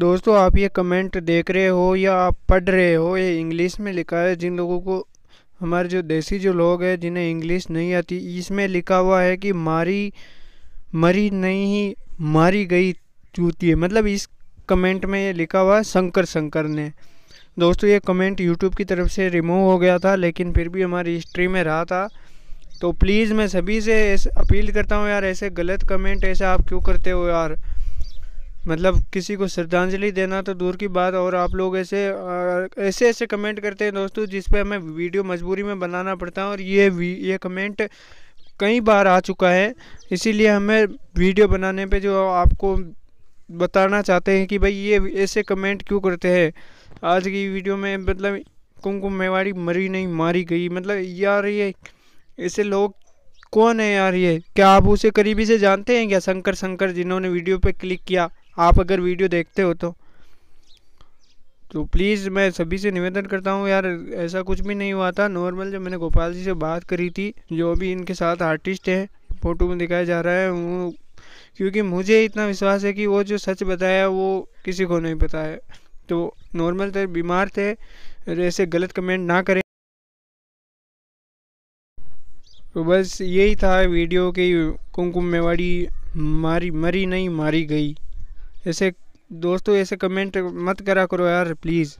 दोस्तों आप ये कमेंट देख रहे हो या आप पढ़ रहे हो ये इंग्लिश में लिखा है जिन लोगों को हमारे जो देसी जो लोग हैं जिन्हें इंग्लिश नहीं आती इसमें लिखा हुआ है कि मारी मरी नहीं मारी गई चूती है मतलब इस कमेंट में ये लिखा हुआ है शंकर शंकर ने दोस्तों ये कमेंट यूट्यूब की तरफ से रिमूव हो गया था लेकिन फिर भी हमारी हिस्ट्री में रहा था तो प्लीज़ मैं सभी से अपील करता हूँ यार ऐसे गलत कमेंट ऐसे आप क्यों करते हो यार मतलब किसी को श्रद्धांजलि देना तो दूर की बात और आप लोग ऐसे ऐसे ऐसे कमेंट करते हैं दोस्तों जिस पे हमें वीडियो मजबूरी में बनाना पड़ता है और ये ये कमेंट कई बार आ चुका है इसीलिए हमें वीडियो बनाने पे जो आपको बताना चाहते हैं कि भाई ये ऐसे कमेंट क्यों करते हैं आज की वीडियो में मतलब कुमकुम मेवाड़ी मरी नहीं मारी गई मतलब यार ये ऐसे लोग कौन है यार ये क्या आप उसे करीबी से जानते हैं क्या शंकर शंकर जिन्होंने वीडियो पे क्लिक किया आप अगर वीडियो देखते हो तो तो प्लीज़ मैं सभी से निवेदन करता हूँ यार ऐसा कुछ भी नहीं हुआ था नॉर्मल जब मैंने गोपाल जी से बात करी थी जो भी इनके साथ आर्टिस्ट हैं फ़ोटो में दिखाया जा रहा है वो क्योंकि मुझे इतना विश्वास है कि वो जो सच बताया वो किसी को नहीं पता है तो नॉर्मल तो बीमार थे ऐसे गलत कमेंट ना करें तो बस यही था वीडियो कि कुमकुम मेवाड़ी मारी मरी नहीं मारी गई ऐसे दोस्तों ऐसे कमेंट मत करा करो यार प्लीज़